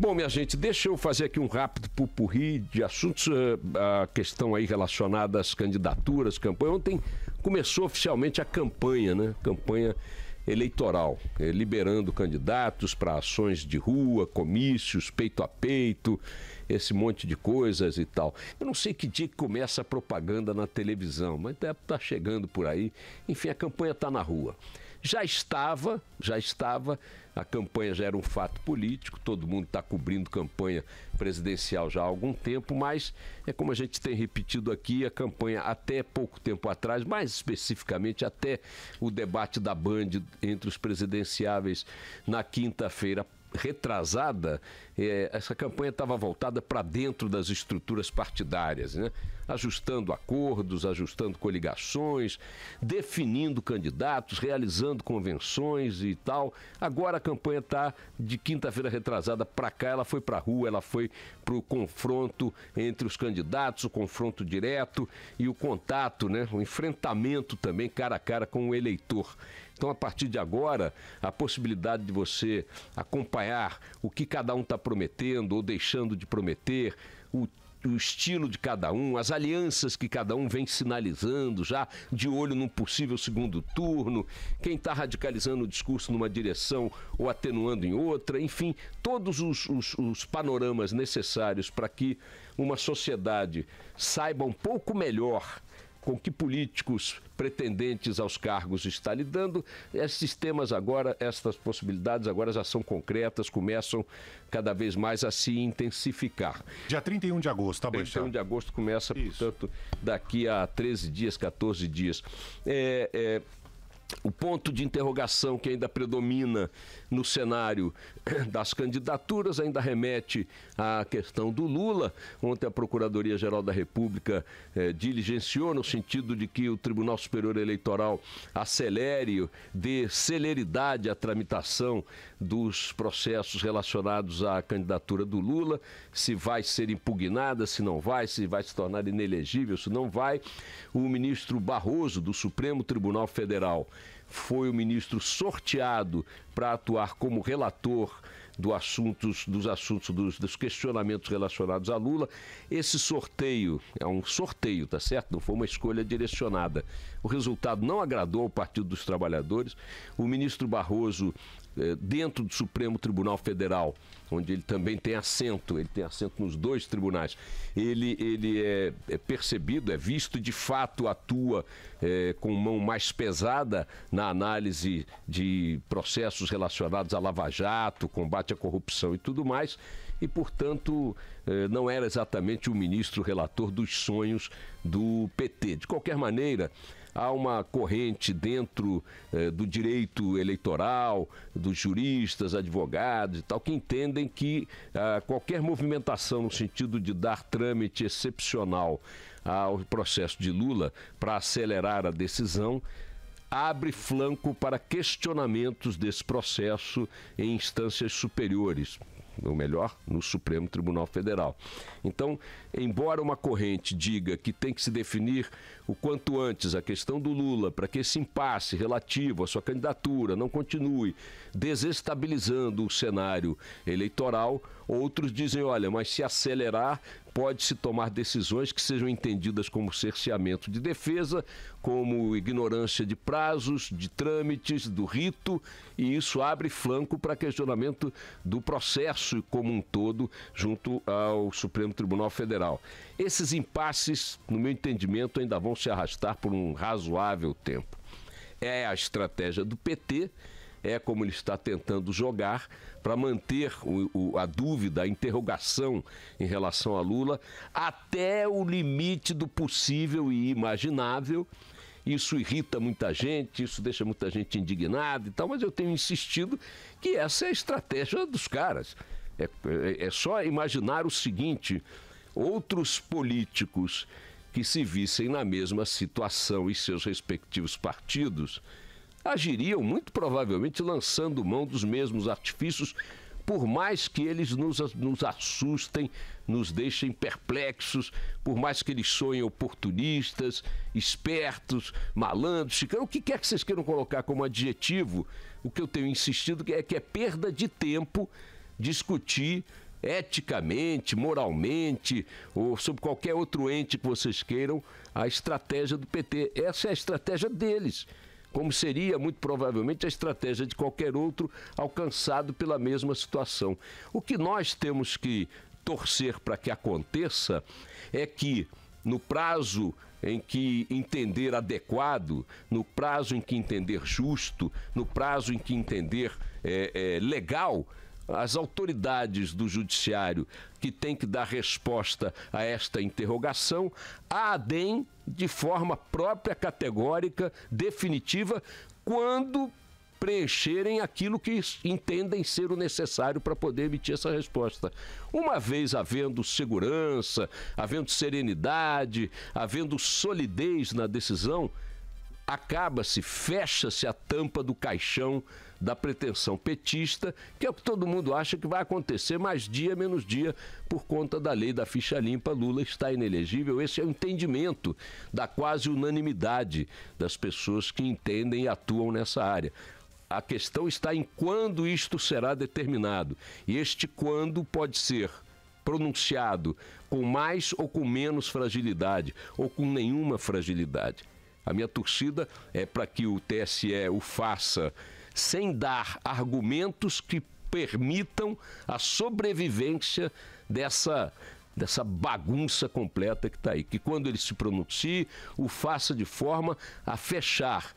Bom, minha gente, deixa eu fazer aqui um rápido pupurri de assuntos, eh, a questão aí relacionada às candidaturas, campanha. Ontem começou oficialmente a campanha, né? Campanha eleitoral, eh, liberando candidatos para ações de rua, comícios, peito a peito, esse monte de coisas e tal. Eu não sei que dia que começa a propaganda na televisão, mas está tá chegando por aí. Enfim, a campanha está na rua. Já estava, já estava, a campanha já era um fato político, todo mundo está cobrindo campanha presidencial já há algum tempo, mas é como a gente tem repetido aqui, a campanha até pouco tempo atrás, mais especificamente até o debate da Band entre os presidenciáveis na quinta-feira retrasada, é, essa campanha estava voltada para dentro das estruturas partidárias, né? ajustando acordos, ajustando coligações, definindo candidatos, realizando convenções e tal. Agora a campanha está de quinta-feira retrasada para cá, ela foi para a rua, ela foi para o confronto entre os candidatos, o confronto direto e o contato, né? o enfrentamento também cara a cara com o eleitor. Então, a partir de agora, a possibilidade de você acompanhar o que cada um está prometendo ou deixando de prometer, o o estilo de cada um, as alianças que cada um vem sinalizando, já de olho num possível segundo turno, quem está radicalizando o discurso numa direção ou atenuando em outra, enfim, todos os, os, os panoramas necessários para que uma sociedade saiba um pouco melhor com que políticos pretendentes aos cargos está lidando. Esses temas agora, estas possibilidades agora já são concretas, começam cada vez mais a se intensificar. Dia 31 de agosto, tá bom? 31 de agosto começa, Isso. portanto, daqui a 13 dias, 14 dias. É, é, o ponto de interrogação que ainda predomina no cenário das candidaturas ainda remete à questão do Lula. Ontem a Procuradoria-Geral da República eh, diligenciou no sentido de que o Tribunal Superior Eleitoral acelere, dê celeridade à tramitação dos processos relacionados à candidatura do Lula, se vai ser impugnada, se não vai, se vai se tornar inelegível, se não vai. O ministro Barroso, do Supremo Tribunal Federal, foi o ministro sorteado para atuar como relator do assuntos, dos assuntos, dos, dos, questionamentos relacionados a Lula. Esse sorteio é um sorteio, tá certo? Não foi uma escolha direcionada. O resultado não agradou ao Partido dos Trabalhadores. O ministro Barroso é, dentro do Supremo Tribunal Federal, onde ele também tem assento, ele tem assento nos dois tribunais, ele, ele é, é percebido, é visto, de fato atua é, com mão mais pesada na análise de processos relacionados a Lava Jato, combate à corrupção e tudo mais e, portanto, eh, não era exatamente o ministro relator dos sonhos do PT. De qualquer maneira, há uma corrente dentro eh, do direito eleitoral, dos juristas, advogados e tal, que entendem que ah, qualquer movimentação no sentido de dar trâmite excepcional ao processo de Lula para acelerar a decisão abre flanco para questionamentos desse processo em instâncias superiores ou melhor, no Supremo Tribunal Federal. Então, embora uma corrente diga que tem que se definir o quanto antes a questão do Lula, para que esse impasse relativo à sua candidatura não continue desestabilizando o cenário eleitoral, outros dizem, olha, mas se acelerar, pode-se tomar decisões que sejam entendidas como cerceamento de defesa, como ignorância de prazos, de trâmites, do rito, e isso abre flanco para questionamento do processo como um todo junto ao Supremo Tribunal Federal. Esses impasses, no meu entendimento, ainda vão se arrastar por um razoável tempo. É a estratégia do PT é como ele está tentando jogar para manter o, o, a dúvida, a interrogação em relação a Lula até o limite do possível e imaginável. Isso irrita muita gente, isso deixa muita gente indignada e tal, mas eu tenho insistido que essa é a estratégia dos caras. é, é, é só imaginar o seguinte: outros políticos que se vissem na mesma situação e seus respectivos partidos agiriam muito provavelmente lançando mão dos mesmos artifícios, por mais que eles nos, nos assustem, nos deixem perplexos, por mais que eles sonhem oportunistas, espertos, malandros, chicanos, o que quer que vocês queiram colocar como adjetivo, o que eu tenho insistido é que é perda de tempo discutir eticamente, moralmente ou sob qualquer outro ente que vocês queiram, a estratégia do PT. Essa é a estratégia deles como seria muito provavelmente a estratégia de qualquer outro alcançado pela mesma situação. O que nós temos que torcer para que aconteça é que, no prazo em que entender adequado, no prazo em que entender justo, no prazo em que entender é, é, legal, as autoridades do judiciário que têm que dar resposta a esta interrogação, a ADEM, de forma própria, categórica, definitiva, quando preencherem aquilo que entendem ser o necessário para poder emitir essa resposta. Uma vez havendo segurança, havendo serenidade, havendo solidez na decisão, acaba-se, fecha-se a tampa do caixão da pretensão petista, que é o que todo mundo acha que vai acontecer mais dia menos dia por conta da lei da ficha limpa. Lula está inelegível. Esse é o entendimento da quase unanimidade das pessoas que entendem e atuam nessa área. A questão está em quando isto será determinado. E este quando pode ser pronunciado com mais ou com menos fragilidade, ou com nenhuma fragilidade. A minha torcida é para que o TSE o faça sem dar argumentos que permitam a sobrevivência dessa dessa bagunça completa que está aí. Que quando ele se pronuncie, o faça de forma a fechar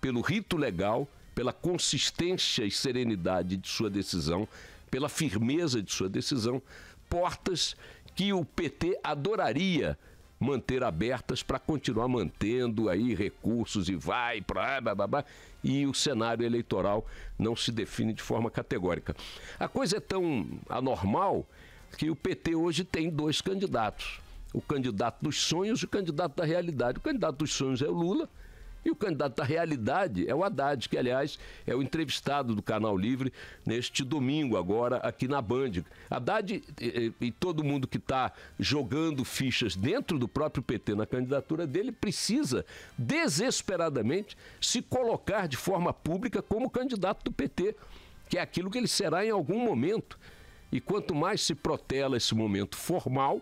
pelo rito legal, pela consistência e serenidade de sua decisão, pela firmeza de sua decisão, portas que o PT adoraria manter abertas para continuar mantendo aí recursos e vai para babá e o cenário eleitoral não se define de forma categórica. A coisa é tão anormal que o PT hoje tem dois candidatos: o candidato dos sonhos e o candidato da realidade. O candidato dos sonhos é o Lula e o candidato da realidade é o Haddad, que, aliás, é o entrevistado do Canal Livre neste domingo, agora, aqui na Band. Haddad e, e todo mundo que está jogando fichas dentro do próprio PT na candidatura dele precisa desesperadamente se colocar de forma pública como candidato do PT, que é aquilo que ele será em algum momento. E quanto mais se protela esse momento formal,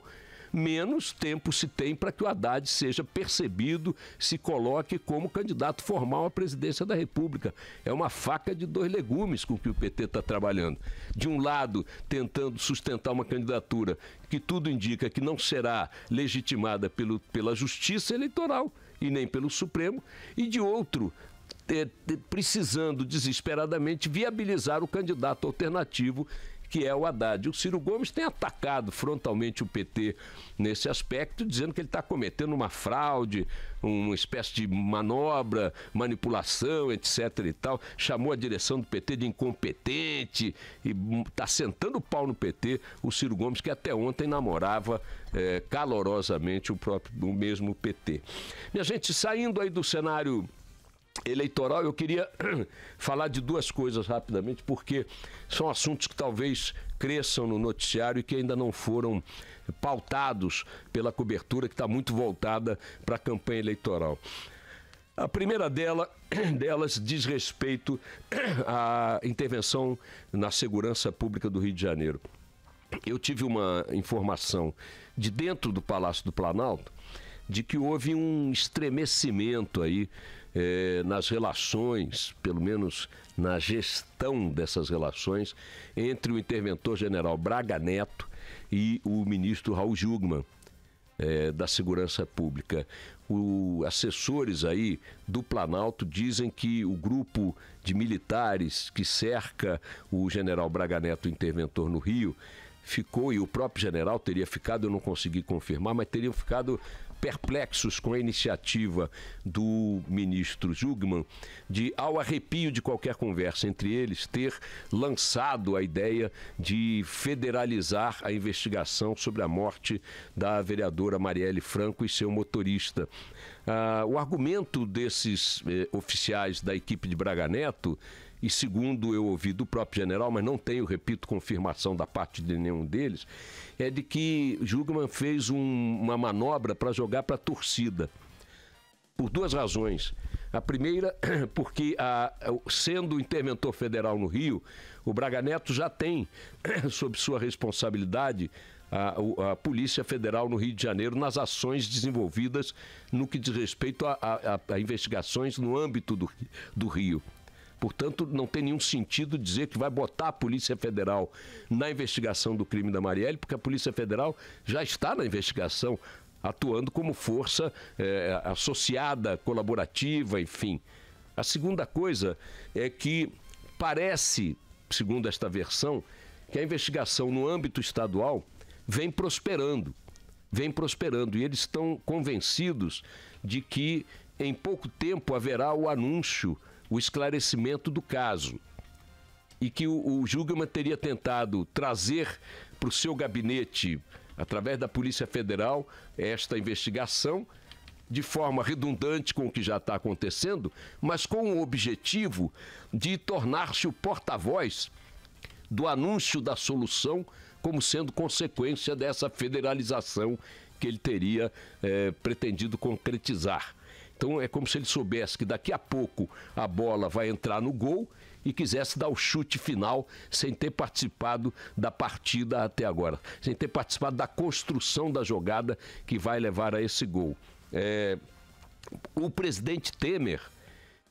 menos tempo se tem para que o Haddad seja percebido, se coloque como candidato formal à presidência da República. É uma faca de dois legumes com que o PT está trabalhando. De um lado, tentando sustentar uma candidatura que tudo indica que não será legitimada pelo, pela Justiça Eleitoral e nem pelo Supremo, e de outro, é, precisando desesperadamente viabilizar o candidato alternativo que é o Haddad. O Ciro Gomes tem atacado frontalmente o PT nesse aspecto, dizendo que ele está cometendo uma fraude, uma espécie de manobra, manipulação, etc. e tal. Chamou a direção do PT de incompetente e está hum, sentando o pau no PT, o Ciro Gomes, que até ontem namorava é, calorosamente o próprio o mesmo PT. Minha gente, saindo aí do cenário eleitoral, eu queria falar de duas coisas rapidamente, porque são assuntos que talvez cresçam no noticiário e que ainda não foram pautados pela cobertura que está muito voltada para a campanha eleitoral. A primeira dela, delas diz respeito à intervenção na segurança pública do Rio de Janeiro. Eu tive uma informação de dentro do Palácio do Planalto de que houve um estremecimento aí eh, nas relações, pelo menos na gestão dessas relações, entre o interventor general Braga Neto e o ministro Raul Jugman. Eh, da segurança pública. Os assessores aí do Planalto dizem que o grupo de militares que cerca o general Braga Neto, interventor no Rio, ficou, e o próprio general teria ficado, eu não consegui confirmar, mas teriam ficado perplexos com a iniciativa do ministro Jugman de, ao arrepio de qualquer conversa entre eles, ter lançado a ideia de federalizar a investigação sobre a morte da vereadora Marielle Franco e seu motorista. Ah, o argumento desses eh, oficiais da equipe de Braga Neto e segundo eu ouvi do próprio general, mas não tenho, repito, confirmação da parte de nenhum deles, é de que Jugman fez um, uma manobra para jogar para a torcida. Por duas razões. A primeira, porque a, sendo interventor federal no Rio, o Braga Neto já tem sob sua responsabilidade a, a, Polícia Federal no Rio de Janeiro nas ações desenvolvidas no que diz respeito a, a, a investigações no âmbito do, do Rio. Portanto, não tem nenhum sentido dizer que vai botar a Polícia Federal na investigação do crime da Marielle, porque a Polícia Federal já está na investigação, atuando como força é, associada, colaborativa, enfim. A segunda coisa é que parece, segundo esta versão, que a investigação no âmbito estadual vem prosperando. Vem prosperando e eles estão convencidos de que em pouco tempo haverá o anúncio o esclarecimento do caso e que o, o Jugman teria tentado trazer para o seu gabinete, através da Polícia Federal, esta investigação de forma redundante com o que já está acontecendo, mas com o objetivo de tornar-se o porta-voz do anúncio da solução como sendo consequência dessa federalização que ele teria eh, pretendido concretizar. Então é como se ele soubesse que daqui a pouco a bola vai entrar no gol e quisesse dar o chute final sem ter participado da partida até agora, sem ter participado da construção da jogada que vai levar a esse gol. É... o presidente Temer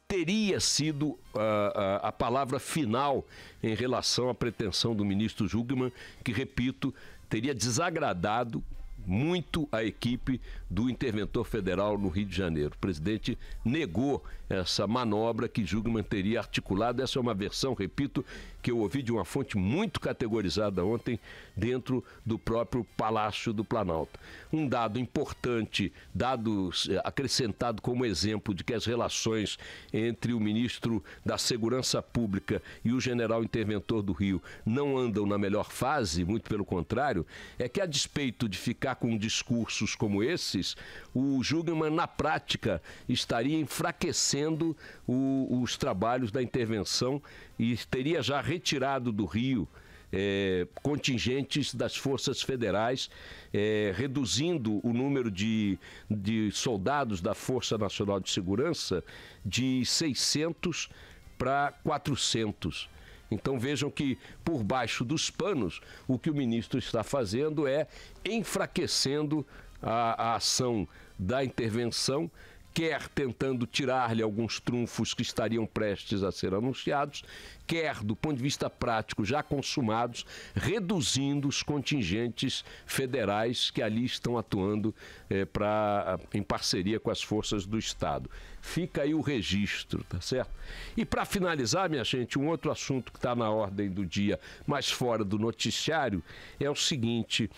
teria sido a, ah, ah, a palavra final em relação à pretensão do ministro Jugman, que, repito, teria desagradado muito a equipe do interventor federal no Rio de Janeiro. O presidente negou essa manobra que julga manteria articulada Essa é uma versão, repito, que eu ouvi de uma fonte muito categorizada ontem dentro do próprio Palácio do Planalto. Um dado importante, dado eh, acrescentado como exemplo de que as relações entre o ministro da Segurança Pública e o general interventor do Rio não andam na melhor fase, muito pelo contrário, é que a despeito de ficar com discursos como esses, o Jugman na prática estaria enfraquecendo o, os trabalhos da intervenção e teria já retirado do Rio é, contingentes das forças federais, é, reduzindo o número de, de soldados da Força Nacional de Segurança de 600 para 400. Então vejam que, por baixo dos panos, o que o ministro está fazendo é enfraquecendo a, a ação da intervenção quer tentando tirar-lhe alguns trunfos que estariam prestes a ser anunciados, quer, do ponto de vista prático, já consumados, reduzindo os contingentes federais que ali estão atuando eh, pra, ah, em parceria com as forças do Estado. Fica aí o registro, tá certo? E para finalizar, minha gente, um outro assunto que está na ordem do dia, mas fora do noticiário, é o seguinte: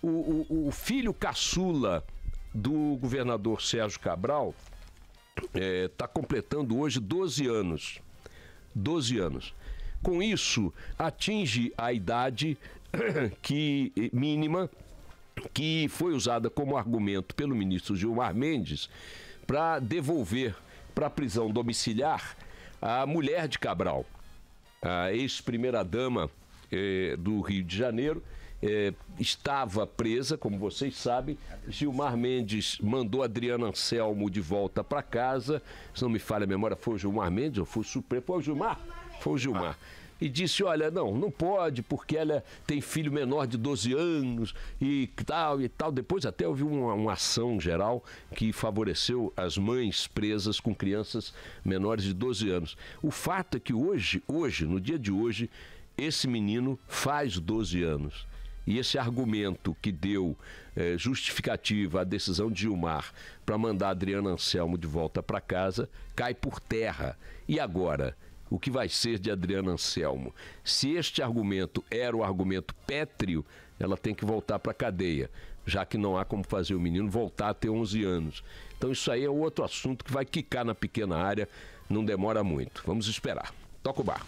o, o, o filho caçula do governador Sérgio Cabral está é, tá completando hoje 12 anos. 12 anos. Com isso, atinge a idade que eh, mínima que foi usada como argumento pelo ministro Gilmar Mendes para devolver para a prisão domiciliar a mulher de Cabral, a ex-primeira-dama eh, do Rio de Janeiro, é, estava presa, como vocês sabem. Gilmar Mendes mandou Adriana Anselmo de volta para casa. Se não me falha a memória, foi o Gilmar Mendes ou foi o Supremo? Foi o Gilmar? Foi o Gilmar. E disse: Olha, não, não pode, porque ela tem filho menor de 12 anos e tal e tal. Depois até houve uma, uma ação geral que favoreceu as mães presas com crianças menores de 12 anos. O fato é que hoje, hoje, no dia de hoje, esse menino faz 12 anos e esse argumento que deu eh, justificativa à decisão de Gilmar para mandar Adriana Anselmo de volta para casa cai por terra. E agora? O que vai ser de Adriana Anselmo? Se este argumento era o argumento pétreo, ela tem que voltar para a cadeia, já que não há como fazer o menino voltar a ter 11 anos. Então, isso aí é outro assunto que vai quicar na pequena área, não demora muito. Vamos esperar. Toca o bar.